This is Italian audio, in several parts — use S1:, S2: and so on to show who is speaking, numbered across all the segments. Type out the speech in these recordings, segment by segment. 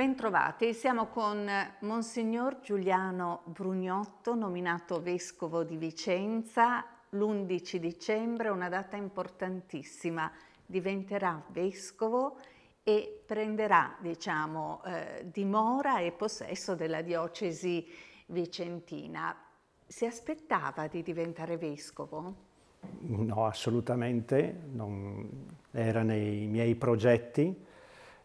S1: Bentrovati, siamo con Monsignor Giuliano Brugnotto, nominato Vescovo di Vicenza l'11 dicembre, una data importantissima. Diventerà Vescovo e prenderà, diciamo, eh, dimora e possesso della diocesi vicentina. Si aspettava di diventare Vescovo?
S2: No, assolutamente, non era nei miei progetti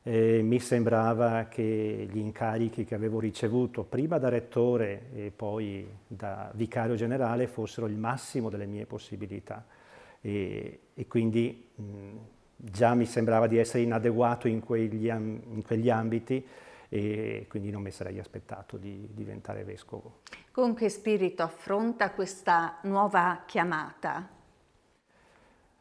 S2: eh, mi sembrava che gli incarichi che avevo ricevuto prima da rettore e poi da vicario generale fossero il massimo delle mie possibilità e, e quindi mh, già mi sembrava di essere inadeguato in quegli, in quegli ambiti e quindi non mi sarei aspettato di diventare vescovo.
S1: Con che spirito affronta questa nuova chiamata?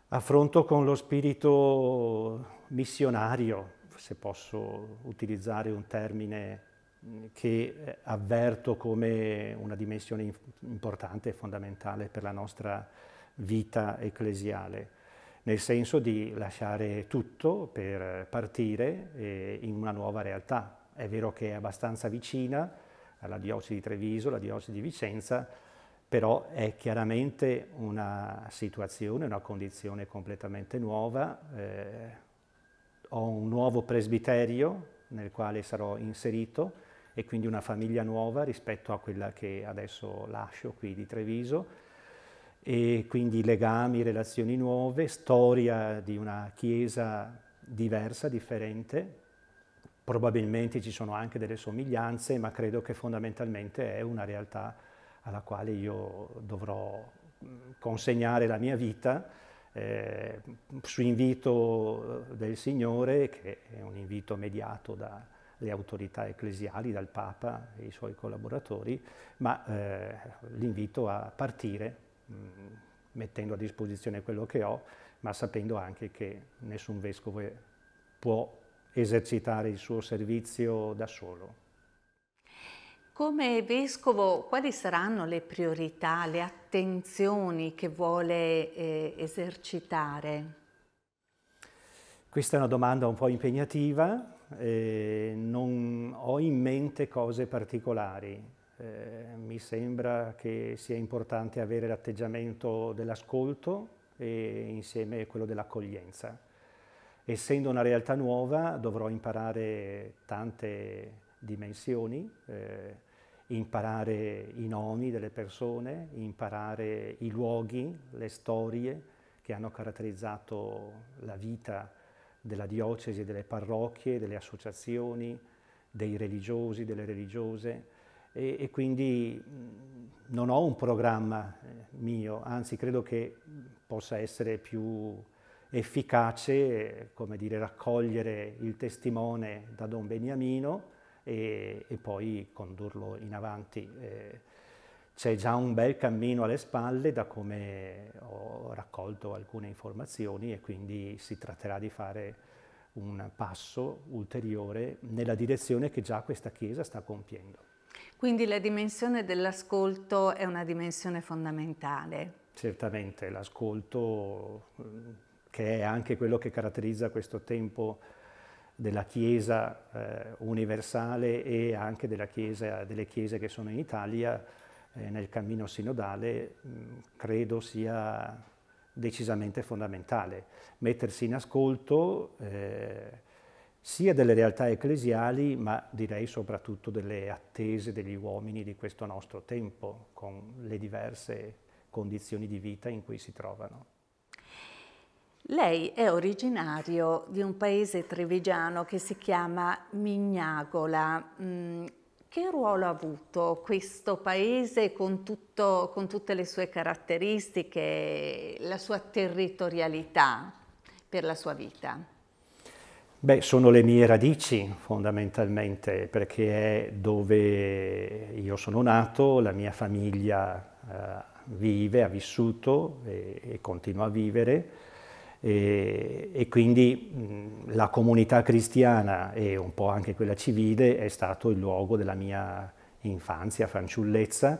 S2: Affronto con lo spirito missionario, se posso utilizzare un termine mm, che eh, avverto come una dimensione importante e fondamentale per la nostra vita ecclesiale, nel senso di lasciare tutto per partire eh, in una nuova realtà. È vero che è abbastanza vicina alla diocesi di Treviso, alla diocesi di Vicenza, però è chiaramente una situazione, una condizione completamente nuova, eh, ho un nuovo presbiterio nel quale sarò inserito e quindi una famiglia nuova rispetto a quella che adesso lascio qui di Treviso e quindi legami, relazioni nuove, storia di una chiesa diversa, differente. Probabilmente ci sono anche delle somiglianze, ma credo che fondamentalmente è una realtà alla quale io dovrò mm, consegnare la mia vita eh, su invito eh, del Signore, che è un invito mediato dalle autorità ecclesiali, dal Papa e i suoi collaboratori, ma eh, l'invito a partire mh, mm, mettendo a disposizione quello che ho, ma sapendo anche che nessun vescovo può esercitare il suo servizio da solo.
S1: Come Vescovo, quali saranno le priorità, le attenzioni che vuole eh, esercitare?
S2: Questa è una domanda un po' impegnativa, eh, non ho in mente cose particolari. Eh, mi sembra che sia importante avere l'atteggiamento dell'ascolto e insieme quello dell'accoglienza. Essendo una realtà nuova dovrò imparare tante dimensioni, eh, imparare i nomi delle persone, imparare i luoghi, le storie che hanno caratterizzato la vita della diocesi, delle parrocchie, delle associazioni, dei religiosi, delle religiose e, e quindi non ho un programma eh, mio, anzi credo che possa essere più efficace, come dire, raccogliere il testimone da Don Beniamino e, e poi condurlo in avanti. Eh, c'è già un bel cammino alle spalle da come ho raccolto alcune informazioni e quindi si tratterà di fare un passo ulteriore nella direzione che già questa Chiesa sta compiendo.
S1: Quindi la dimensione dell'ascolto è una dimensione fondamentale.
S2: Certamente, l'ascolto eh, che è anche quello che caratterizza questo tempo della Chiesa eh, universale e anche chiesa, delle Chiese che sono in Italia eh, nel cammino sinodale mh, credo sia decisamente fondamentale. Mettersi in ascolto eh, sia delle realtà ecclesiali ma direi soprattutto delle attese degli uomini di questo nostro tempo con le diverse condizioni di vita in cui si trovano.
S1: Lei è originario di un paese trevigiano che si chiama Mignagola. Mm, che ruolo ha avuto questo paese con, tutto, con tutte le sue caratteristiche, la sua territorialità per la sua vita?
S2: Beh, sono le mie radici fondamentalmente, perché è dove io sono nato, la mia famiglia eh, vive, ha vissuto e, e continua a vivere e, e quindi mh, la comunità cristiana e un po' anche quella civile è stato il luogo della mia infanzia, fanciullezza.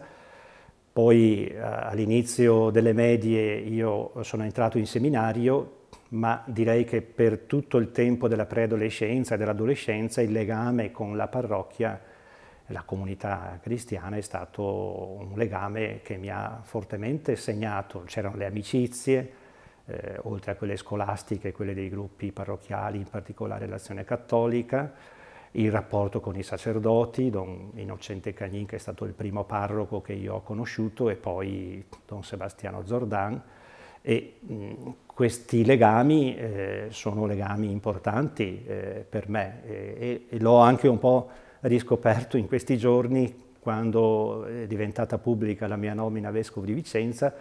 S2: Poi eh, all'inizio delle medie io sono entrato in seminario, ma direi che per tutto il tempo della preadolescenza e dell'adolescenza il legame con la parrocchia la comunità cristiana è stato un legame che mi ha fortemente segnato, c'erano le amicizie, eh, oltre a quelle scolastiche, quelle dei gruppi parrocchiali, in particolare l'azione cattolica, il rapporto con i sacerdoti, Don Innocente Cagnin che è stato il primo parroco che io ho conosciuto e poi Don Sebastiano Zordan e mh, questi legami eh, sono legami importanti eh, per me e, e l'ho anche un po' riscoperto in questi giorni quando è diventata pubblica la mia nomina vescovo di Vicenza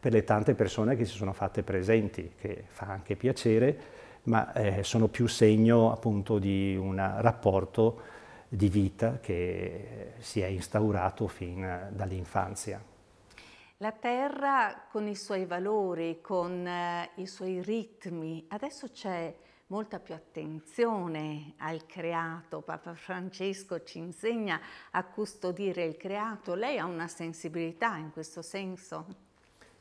S2: per le tante persone che si sono fatte presenti, che fa anche piacere, ma eh, sono più segno appunto di un rapporto di vita che si è instaurato fin dall'infanzia.
S1: La terra con i suoi valori, con eh, i suoi ritmi, adesso c'è molta più attenzione al creato. Papa Francesco ci insegna a custodire il creato. Lei ha una sensibilità in questo senso?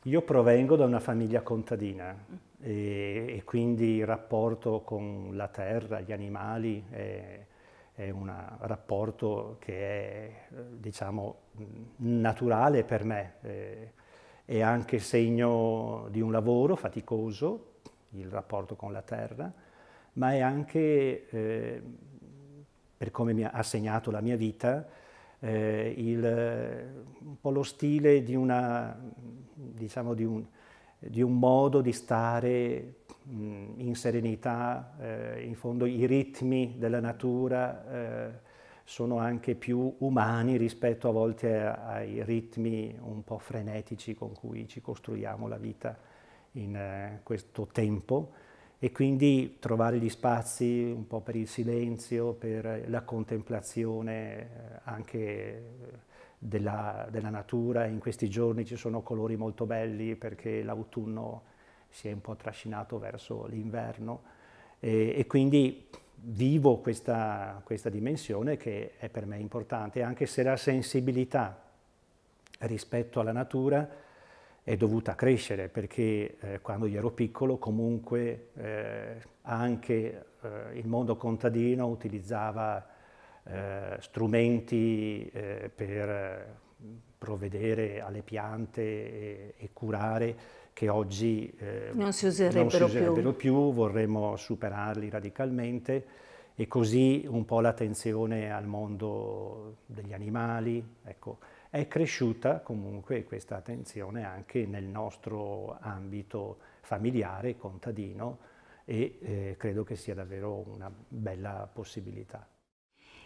S2: Io provengo da una famiglia contadina e, e quindi il rapporto con la terra, gli animali, è, è un rapporto che è, diciamo, naturale per me. È, eh, è anche segno di un lavoro faticoso, il rapporto con la terra, ma è anche, eh, per come mi ha segnato la mia vita, eh, il, un po' lo stile di, una, diciamo di, un, di un, modo di stare mh, in serenità, eh, in fondo i ritmi della natura eh, sono anche più umani rispetto a volte ai ritmi un po' frenetici con cui ci costruiamo la vita in eh, questo tempo e quindi trovare gli spazi un po' per il silenzio, per la contemplazione eh, anche eh, della, della natura. In questi giorni ci sono colori molto belli perché l'autunno si è un po' trascinato verso l'inverno e, e, quindi vivo questa, questa dimensione che è per me importante, anche se la sensibilità rispetto alla natura è dovuta crescere perché eh, quando io ero piccolo comunque eh, anche eh, il mondo contadino utilizzava eh, strumenti eh, per eh, provvedere alle piante e, e curare che oggi non si userebbero, non si userebbero più. più, vorremmo superarli radicalmente e così un po' l'attenzione al mondo degli animali. Ecco è cresciuta comunque questa attenzione anche nel nostro ambito familiare, contadino e eh, credo che sia davvero una bella possibilità.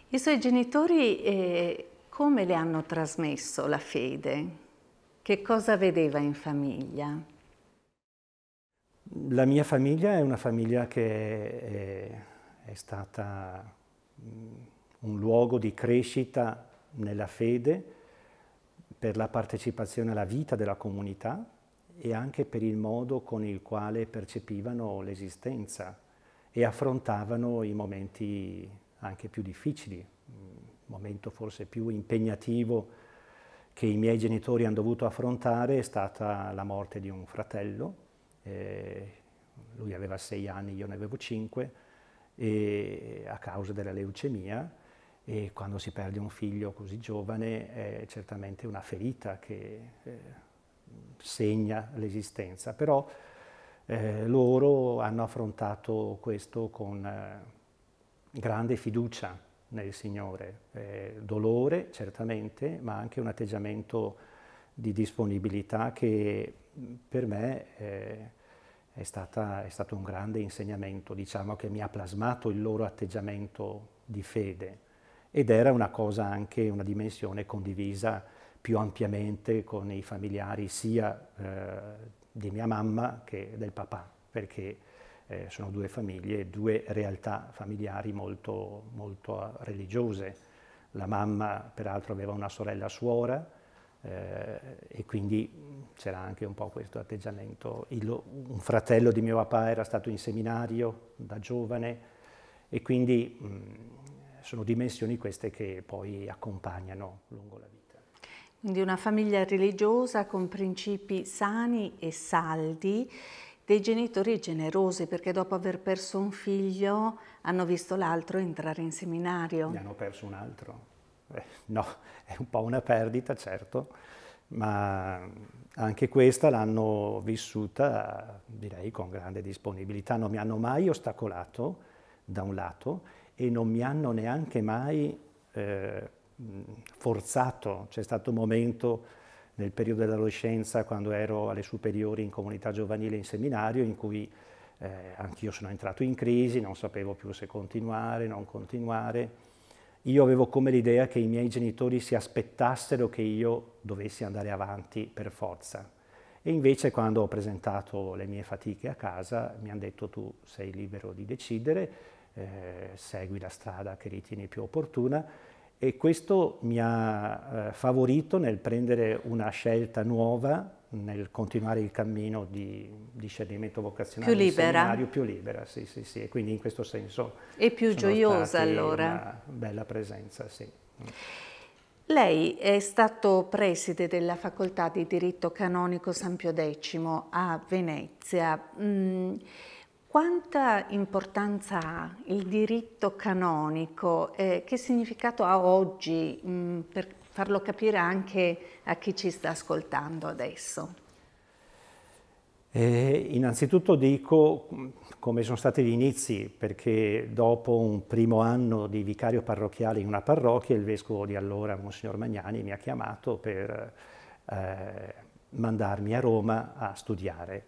S1: I suoi genitori eh, come le hanno trasmesso la fede? Che cosa vedeva in famiglia?
S2: La mia famiglia è una famiglia che è, è stata mm, un luogo di crescita nella fede, per la partecipazione alla vita della comunità e anche per il modo con il quale percepivano l'esistenza e affrontavano i momenti anche più difficili, il momento forse più impegnativo che i miei genitori hanno dovuto affrontare è stata la morte di un fratello, eh, lui aveva sei anni, io ne avevo cinque, e a causa della leucemia e quando si perde un figlio così giovane è certamente una ferita che eh, segna l'esistenza, però eh, loro hanno affrontato questo con eh, grande fiducia nel Signore, eh, dolore certamente, ma anche un atteggiamento di disponibilità che per me eh, è, stata, è stato un grande insegnamento, diciamo che mi ha plasmato il loro atteggiamento di fede ed era una cosa anche, una dimensione condivisa più ampiamente con i familiari sia eh, di mia mamma che del papà, perché eh, sono due famiglie, due realtà familiari molto, molto religiose. La mamma peraltro aveva una sorella suora, eh, e quindi c'era anche un po' questo atteggiamento. Il, un fratello di mio papà era stato in seminario da giovane e quindi mh, mm, sono dimensioni queste che poi accompagnano lungo la vita.
S1: Quindi una famiglia religiosa con principi sani e saldi, dei genitori generosi perché dopo aver perso un figlio hanno visto l'altro entrare in seminario. Ne hanno perso un altro?
S2: Eh, no, è un po' una perdita certo, ma anche questa l'hanno vissuta direi con grande disponibilità, non mi hanno mai ostacolato da un lato e non mi hanno neanche mai eh, forzato. C'è stato un momento nel periodo dell'adolescenza, quando ero alle superiori in comunità giovanile in seminario, in cui eh, anch'io sono entrato in crisi, non sapevo più se continuare, non continuare. Io avevo come l'idea che i miei genitori si aspettassero che io dovessi andare avanti per forza. E invece quando ho presentato le mie fatiche a casa mi hanno detto tu sei libero di decidere eh, segui la strada che ritieni più opportuna e questo mi ha eh, favorito nel prendere una scelta nuova, nel continuare il cammino di discernimento vocazionale. Più libera. più libera, sì, sì, sì, e quindi in questo senso... E più gioiosa allora. Una bella presenza, sì.
S1: Lei è stato preside della facoltà di diritto canonico San Pio X a Venezia. Mm. Quanta importanza ha il diritto canonico? Eh, che significato ha oggi mh, mm, per farlo capire anche a chi ci sta ascoltando adesso?
S2: Eh, innanzitutto dico mm, come sono stati gli inizi, perché dopo un primo anno di vicario parrocchiale in una parrocchia, il vescovo di allora, Monsignor Magnani, mi ha chiamato per eh, mandarmi a Roma a studiare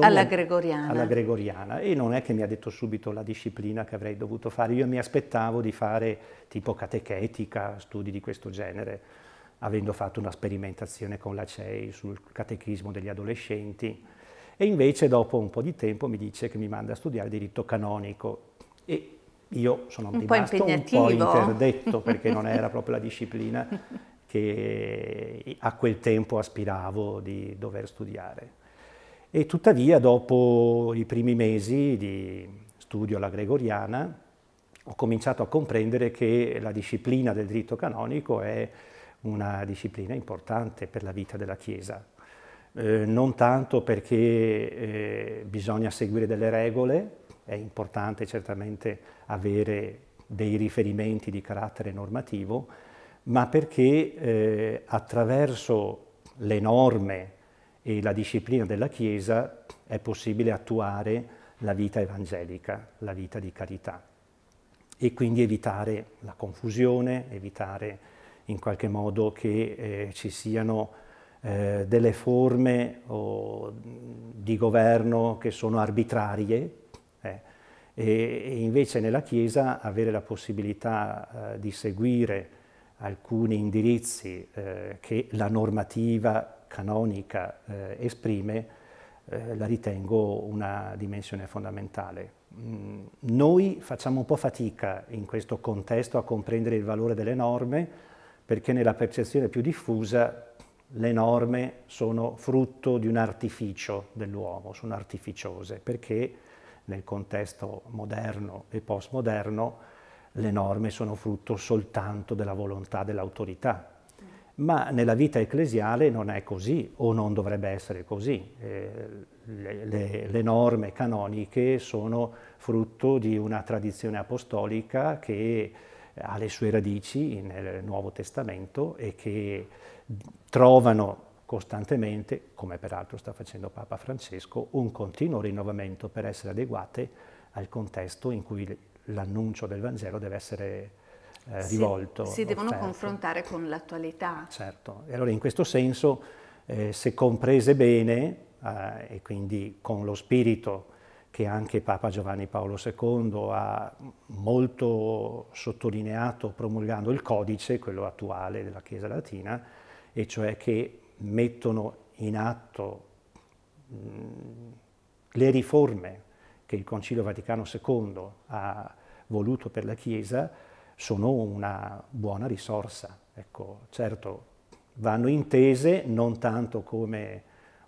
S2: alla, gregoriana. alla gregoriana. E non è che mi ha detto subito la disciplina che avrei dovuto fare, io mi aspettavo di fare tipo catechetica, studi di questo genere, avendo fatto una sperimentazione con la CEI sul catechismo degli adolescenti. E invece dopo un po' di tempo mi dice che mi manda a studiare diritto canonico e io sono un rimasto po un po' interdetto perché non era proprio la disciplina che a quel tempo aspiravo di dover studiare. E tuttavia dopo i primi mesi di studio alla gregoriana ho cominciato a comprendere che la disciplina del diritto canonico è una disciplina importante per la vita della Chiesa. Eh, non tanto perché eh, bisogna seguire delle regole, è importante certamente avere dei riferimenti di carattere normativo, ma perché eh, attraverso le norme e la disciplina della Chiesa è possibile attuare la vita evangelica, la vita di carità e quindi evitare la confusione, evitare in qualche modo che eh, ci siano eh, delle forme o, di governo che sono arbitrarie eh, e, e, invece nella Chiesa avere la possibilità eh, di seguire alcuni indirizzi eh, che la normativa canonica eh, esprime, eh, la ritengo una dimensione fondamentale. Mm, noi facciamo un po' fatica in questo contesto a comprendere il valore delle norme, perché nella percezione più diffusa le norme sono frutto di un artificio dell'uomo, sono artificiose, perché nel contesto moderno e postmoderno le norme sono frutto soltanto della volontà dell'autorità, ma nella vita ecclesiale non è così o non dovrebbe essere così. Eh, le, le, le, norme canoniche sono frutto di una tradizione apostolica che ha le sue radici nel Nuovo Testamento e che trovano costantemente, come peraltro sta facendo Papa Francesco, un continuo rinnovamento per essere adeguate al contesto in cui l'annuncio del Vangelo deve essere eh, si, rivolto. Si offerto. devono
S1: confrontare con l'attualità.
S2: Certo, e allora in questo senso, eh, se comprese bene, eh, e quindi con lo spirito che anche Papa Giovanni Paolo II ha molto sottolineato promulgando il codice, quello attuale della Chiesa Latina, e cioè che mettono in atto mh, le riforme che il Concilio Vaticano II ha voluto per la Chiesa, sono una buona risorsa. Ecco, certo, vanno intese non tanto come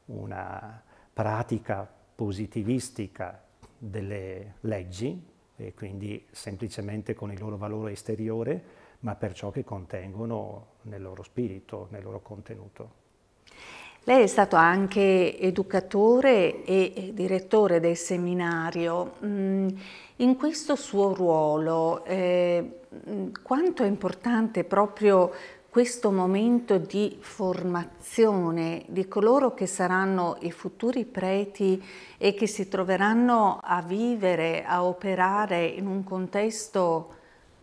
S2: una pratica positivistica delle leggi, e quindi semplicemente con il loro valore esteriore, ma per ciò che contengono nel loro spirito, nel loro contenuto.
S1: Lei è stato anche educatore e direttore del seminario. Mm, in questo suo ruolo, eh, mm, quanto è importante proprio questo momento di formazione di coloro che saranno i futuri preti e che si troveranno a vivere, a operare in un contesto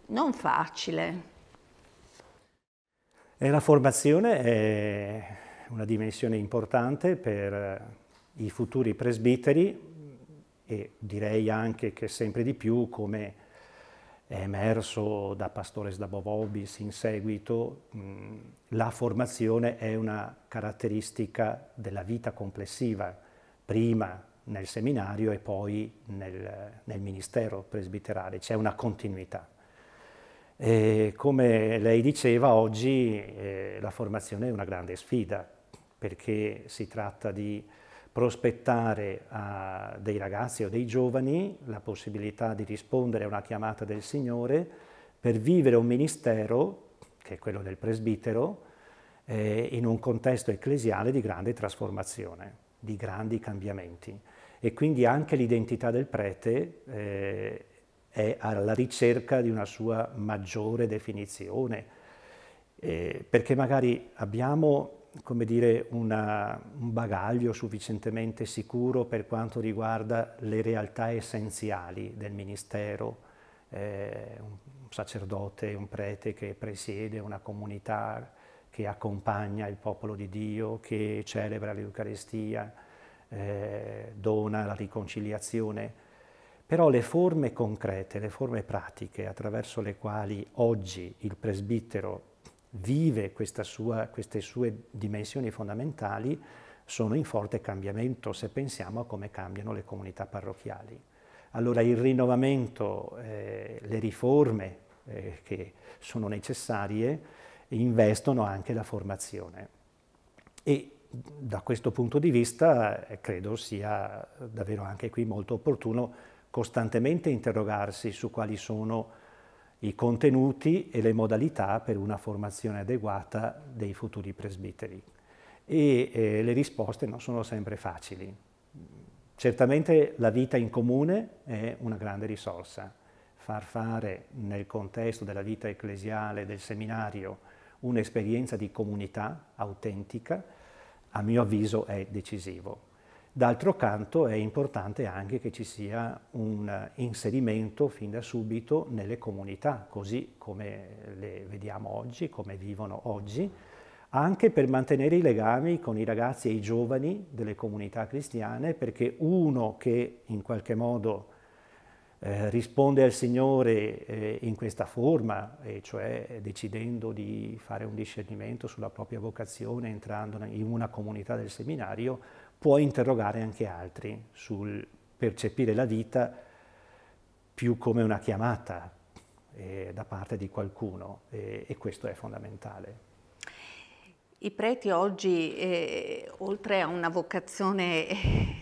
S1: non facile?
S2: E la formazione è eh, una dimensione importante per eh, i futuri presbiteri e direi anche che sempre di più, come è emerso da Pastores da Bovobis in seguito, la formazione è una caratteristica della vita complessiva, prima nel seminario e poi nel, nel ministero presbiterale, c'è una continuità. E come lei diceva, oggi eh, la formazione è una grande sfida, perché si tratta di prospettare a dei ragazzi o dei giovani la possibilità di rispondere a una chiamata del Signore per vivere un ministero, che è quello del presbitero, eh, in un contesto ecclesiale di grande trasformazione, di grandi cambiamenti. E quindi anche l'identità del prete eh, è alla ricerca di una sua maggiore definizione, eh, perché magari abbiamo come dire, una, un bagaglio sufficientemente sicuro per quanto riguarda le realtà essenziali del ministero, eh, un sacerdote, un prete che presiede una comunità, che accompagna il popolo di Dio, che celebra l'Eucaristia, eh, dona la riconciliazione. Però le forme concrete, le forme pratiche attraverso le quali oggi il presbitero vive sua, queste sue dimensioni fondamentali sono in forte cambiamento se pensiamo a come cambiano le comunità parrocchiali. Allora il rinnovamento, eh, le riforme eh, che sono necessarie investono anche la formazione e da questo punto di vista eh, credo sia davvero anche qui molto opportuno costantemente interrogarsi su quali sono i contenuti e le modalità per una formazione adeguata dei futuri presbiteri. E eh, le risposte non sono sempre facili. Certamente la vita in comune è una grande risorsa. Far fare nel contesto della vita ecclesiale, del seminario, un'esperienza di comunità autentica, a mio avviso è decisivo. D'altro canto è importante anche che ci sia un eh, inserimento fin da subito nelle comunità, così come le vediamo oggi, come vivono oggi, anche per mantenere i legami con i ragazzi e i giovani delle comunità cristiane, perché uno che in qualche modo eh, risponde al Signore eh, in questa forma, e cioè decidendo di fare un discernimento sulla propria vocazione, entrando in una comunità del seminario, può interrogare anche altri sul percepire la vita più come una chiamata eh, da parte di qualcuno eh, e questo è fondamentale.
S1: I preti oggi, eh, oltre a una vocazione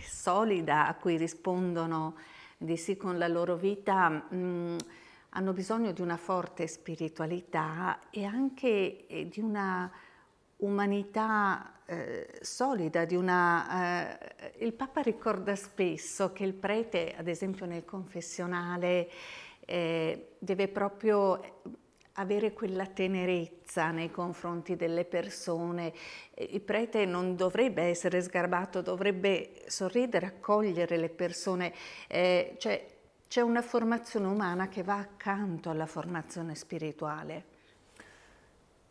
S1: solida a cui rispondono di sì con la loro vita, mh, mm, hanno bisogno di una forte spiritualità e anche eh, di una umanità eh, solida, di una... Eh, il Papa ricorda spesso che il prete, ad esempio nel confessionale, eh, deve proprio avere quella tenerezza nei confronti delle persone. Il prete non dovrebbe essere sgarbato, dovrebbe sorridere, accogliere le persone. Eh, cioè, c'è una formazione umana che va accanto alla formazione spirituale.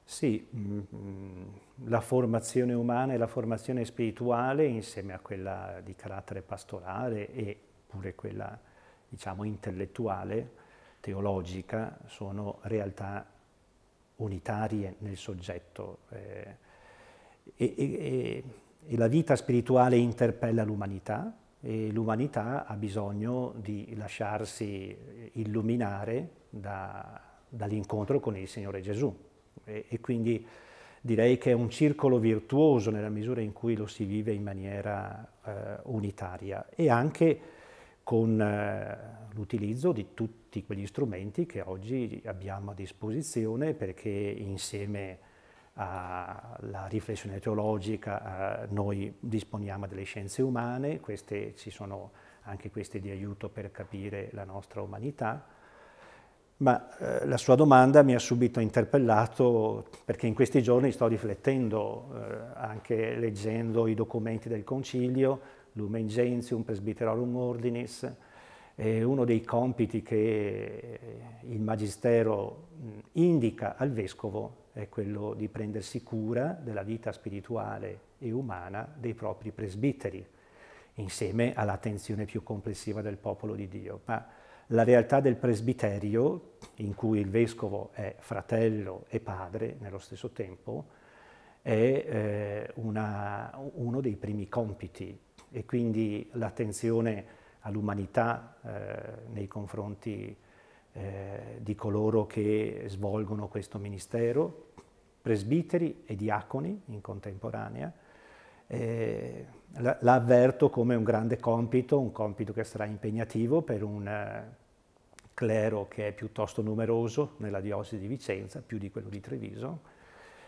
S2: Sì, mm, mm, la formazione umana e la formazione spirituale insieme a quella di carattere pastorale e pure quella diciamo intellettuale, teologica, sono realtà unitarie nel soggetto eh, e, e, e la vita spirituale interpella l'umanità e l'umanità ha bisogno di lasciarsi illuminare da, dall'incontro con il Signore Gesù e, e quindi direi che è un circolo virtuoso nella misura in cui lo si vive in maniera eh, unitaria e anche con eh, l'utilizzo di tutti quegli strumenti che oggi abbiamo a disposizione perché insieme alla riflessione teologica eh, noi disponiamo delle scienze umane, queste, ci sono anche queste di aiuto per capire la nostra umanità ma eh, la sua domanda mi ha subito interpellato perché in questi giorni sto riflettendo, eh, anche leggendo i documenti del Concilio, Lumen Gentium, Presbyterorum Ordinis, e uno dei compiti che eh, il Magistero indica al Vescovo è quello di prendersi cura della vita spirituale e umana dei propri presbiteri, insieme all'attenzione più complessiva del popolo di Dio. Ma la realtà del presbiterio, in cui il vescovo è fratello e padre nello stesso tempo, è eh, una, uno dei primi compiti e quindi l'attenzione all'umanità eh, nei confronti eh, di coloro che svolgono questo ministero, presbiteri e diaconi in contemporanea, eh, la, avverto come un grande compito, un compito che sarà impegnativo per un eh, clero che è piuttosto numeroso nella diocesi di Vicenza, più di quello di Treviso,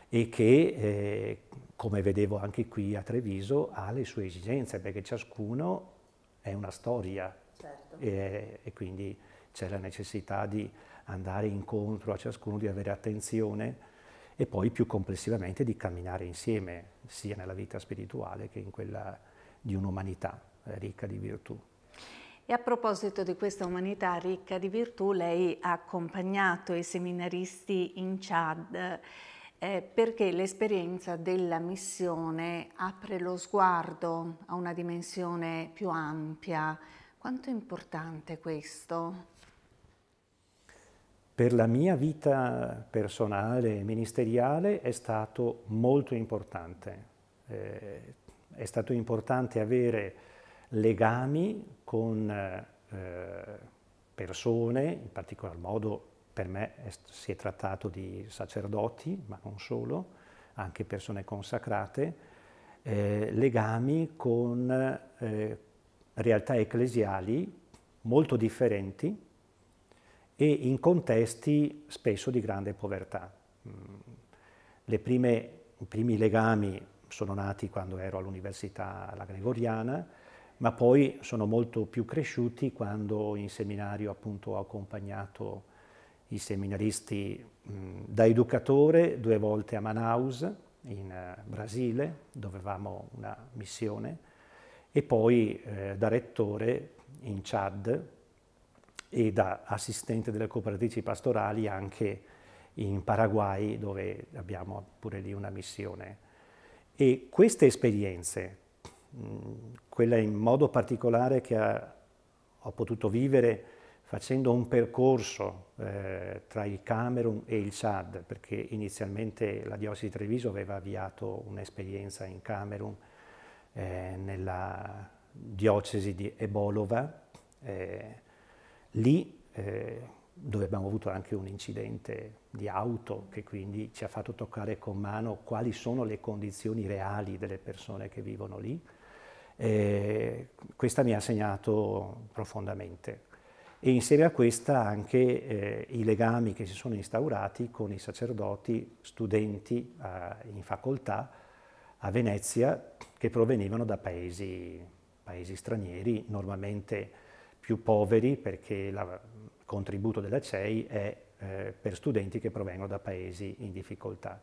S2: e che, eh, come vedevo anche qui a Treviso, ha le sue esigenze, perché ciascuno è una storia certo. e, e quindi c'è la necessità di andare incontro a ciascuno, di avere attenzione e poi più complessivamente di camminare insieme sia nella vita spirituale che in quella di un'umanità eh, ricca di virtù.
S1: E a proposito di questa umanità ricca di virtù, lei ha accompagnato i seminaristi in Chad eh, perché l'esperienza della missione apre lo sguardo a una dimensione più ampia. Quanto è importante questo?
S2: per la mia vita personale e ministeriale è stato molto importante. Eh, è stato importante avere legami con eh, persone, in particolar modo per me è, si è trattato di sacerdoti, ma non solo, anche persone consacrate, eh, legami con eh, realtà ecclesiali molto differenti, e in contesti spesso di grande povertà. Mm. Prime, I primi legami sono nati quando ero all'università alla Gregoriana, ma poi sono molto più cresciuti quando in seminario appunto, ho accompagnato i seminaristi mm, da educatore due volte a Manaus in eh, Brasile, dove avevamo una missione, e poi eh, da rettore in Chad, e da assistente delle cooperatrici pastorali anche in Paraguay dove abbiamo pure lì una missione. E queste esperienze, quella in modo particolare che ha, ho potuto vivere facendo un percorso eh, tra il Camerun e il Chad, perché inizialmente la diocesi di Treviso aveva avviato un'esperienza in Camerun eh, nella diocesi di Ebolova, eh, Lì eh, dove abbiamo avuto anche un incidente di auto che quindi ci ha fatto toccare con mano quali sono le condizioni reali delle persone che vivono lì, eh, questa mi ha segnato profondamente. E insieme a questa anche eh, i legami che si sono instaurati con i sacerdoti, studenti eh, in facoltà a Venezia, che provenivano da paesi, paesi stranieri, normalmente più poveri perché il contributo della CEI è eh, per studenti che provengono da paesi in difficoltà.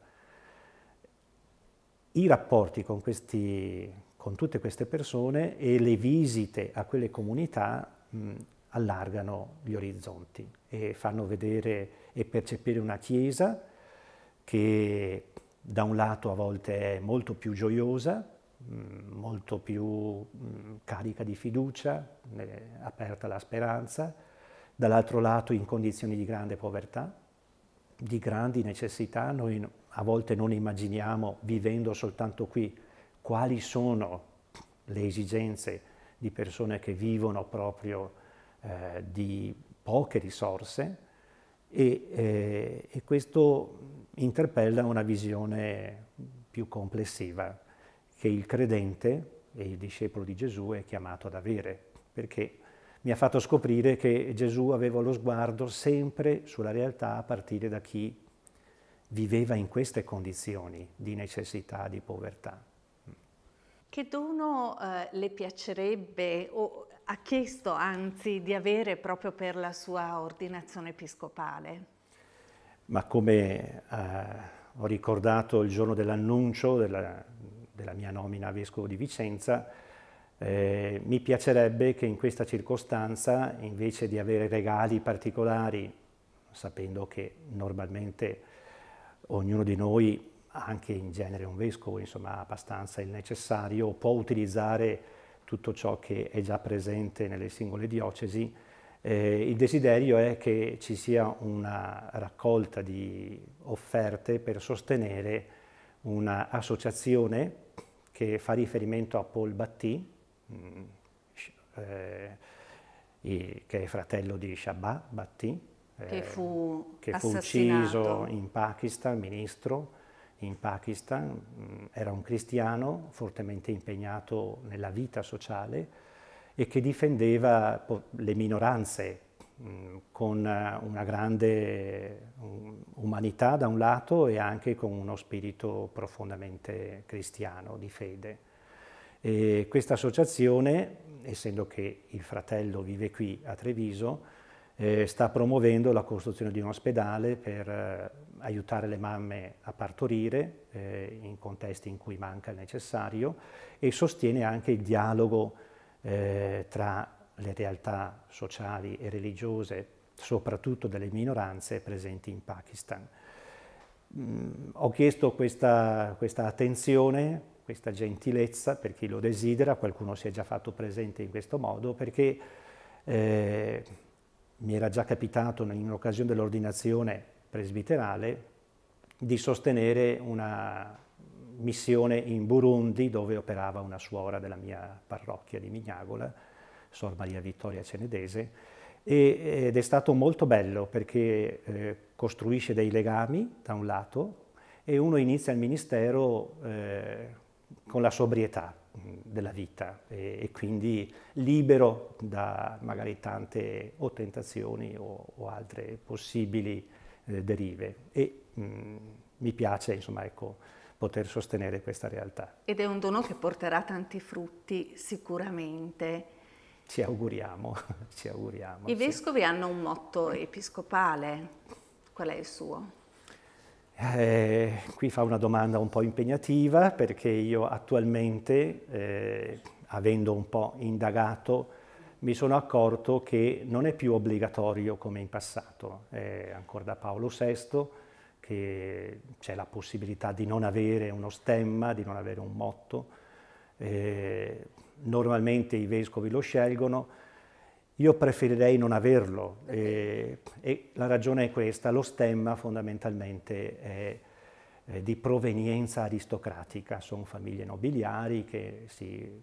S2: I rapporti con, questi, con tutte queste persone e le visite a quelle comunità mh, allargano gli orizzonti e fanno vedere e percepire una Chiesa che da un lato a volte è molto più gioiosa, Mm, molto più mm, carica di fiducia, eh, aperta alla speranza, dall'altro lato in condizioni di grande povertà, di grandi necessità. Noi a volte non immaginiamo, vivendo soltanto qui, quali sono le esigenze di persone che vivono proprio eh, di poche risorse e, eh, e questo interpella una visione più complessiva che il credente e il discepolo di Gesù è chiamato ad avere, perché mi ha fatto scoprire che Gesù aveva lo sguardo sempre sulla realtà a partire da chi viveva in queste condizioni di necessità, di povertà.
S1: Che dono eh, le piacerebbe o ha chiesto anzi di avere proprio per la sua ordinazione episcopale?
S2: Ma come eh, ho ricordato il giorno dell'annuncio della, della mia nomina a Vescovo di Vicenza, eh, mi piacerebbe che in questa circostanza, invece di avere regali particolari, sapendo che normalmente ognuno di noi, anche in genere un vescovo, insomma, ha abbastanza il necessario, può utilizzare tutto ciò che è già presente nelle singole diocesi, eh, il desiderio è che ci sia una raccolta di offerte per sostenere un'associazione che fa riferimento a Paul Batty, mm, eh, che è fratello di Shabbat Batty, eh, che, fu, che fu, ucciso in Pakistan, ministro in Pakistan, mm, era un cristiano fortemente impegnato nella vita sociale e che difendeva le minoranze Mm, con eh, una grande mm, umanità da un lato e anche con uno spirito profondamente cristiano, di fede. E questa associazione, essendo che il fratello vive qui a Treviso, eh, sta promuovendo la costruzione di un ospedale per eh, aiutare le mamme a partorire eh, in contesti in cui manca il necessario e sostiene anche il dialogo eh, tra le realtà sociali e religiose, soprattutto delle minoranze presenti in Pakistan. Mm, ho chiesto questa, questa attenzione, questa gentilezza per chi lo desidera, qualcuno si è già fatto presente in questo modo, perché eh, mi era già capitato in occasione dell'ordinazione presbiterale di sostenere una missione in Burundi dove operava una suora della mia parrocchia di Mignagola Sor Maria Vittoria Cenedese, ed è stato molto bello perché eh, costruisce dei legami da un lato e uno inizia il ministero eh, con la sobrietà della vita e, e, quindi libero da magari tante o tentazioni o, o altre possibili eh, derive. E mh, mi piace, insomma, ecco, poter sostenere questa realtà.
S1: Ed è un dono che porterà tanti frutti sicuramente
S2: ci auguriamo. ci auguriamo I
S1: vescovi hanno un motto episcopale, qual è il suo?
S2: Eh, qui fa una domanda un po' impegnativa perché io attualmente, eh, avendo un po' indagato, mi sono accorto che non è più obbligatorio come in passato, eh, ancora da Paolo VI, che c'è la possibilità di non avere uno stemma, di non avere un motto. Eh, normalmente i vescovi lo scelgono, io preferirei non averlo e, e la ragione è questa, lo stemma fondamentalmente è, di provenienza aristocratica, sono famiglie nobiliari che si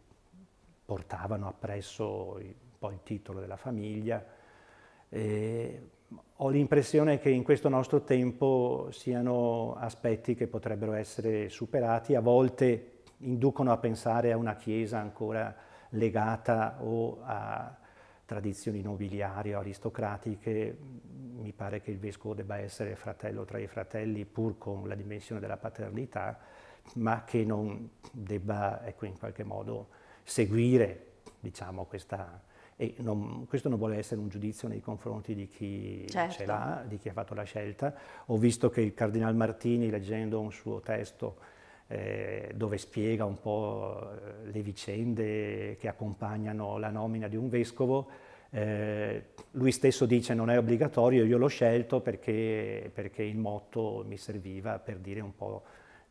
S2: portavano appresso il, poi il titolo della famiglia. E, ho l'impressione che in questo nostro tempo siano aspetti che potrebbero essere superati, a volte inducono a pensare a una chiesa ancora legata o a tradizioni nobiliari o aristocratiche, mi pare che il vescovo debba essere fratello tra i fratelli pur con la dimensione della paternità, ma che non debba ecco, in qualche modo seguire diciamo, questa... E non, questo non vuole essere un giudizio nei confronti di chi certo. ce l'ha, di chi ha fatto la scelta. Ho visto che il Cardinal Martini, leggendo un suo testo, eh, dove spiega un po' eh, le vicende che accompagnano la nomina di un vescovo. Eh, lui stesso dice non è obbligatorio, io l'ho scelto perché, perché il motto mi serviva per dire un po'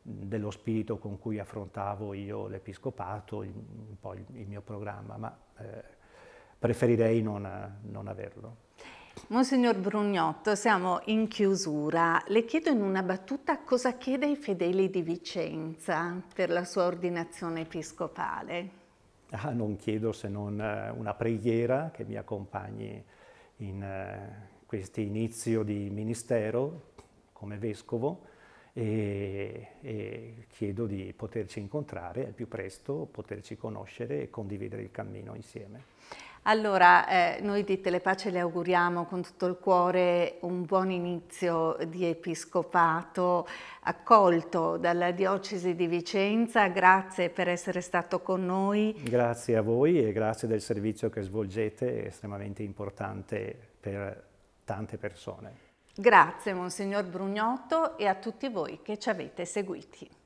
S2: dello spirito con cui affrontavo io l'episcopato, il, un po' il, il mio programma, ma eh, preferirei non, non averlo.
S1: Monsignor Brugnotto, siamo in chiusura. Le chiedo in una battuta cosa chiede ai fedeli di Vicenza per la sua ordinazione episcopale.
S2: Ah, non chiedo se non eh, una preghiera che mi accompagni in eh, questo inizio di ministero come vescovo e, e chiedo di poterci incontrare al più presto, poterci conoscere e condividere il cammino insieme.
S1: Allora, eh, noi di Telepace le auguriamo con tutto il cuore un buon inizio di episcopato accolto dalla Diocesi di Vicenza. Grazie per essere stato con noi.
S2: Grazie a voi e grazie del servizio che svolgete, è estremamente importante per tante persone.
S1: Grazie Monsignor Brugnotto e a tutti voi che ci avete seguiti.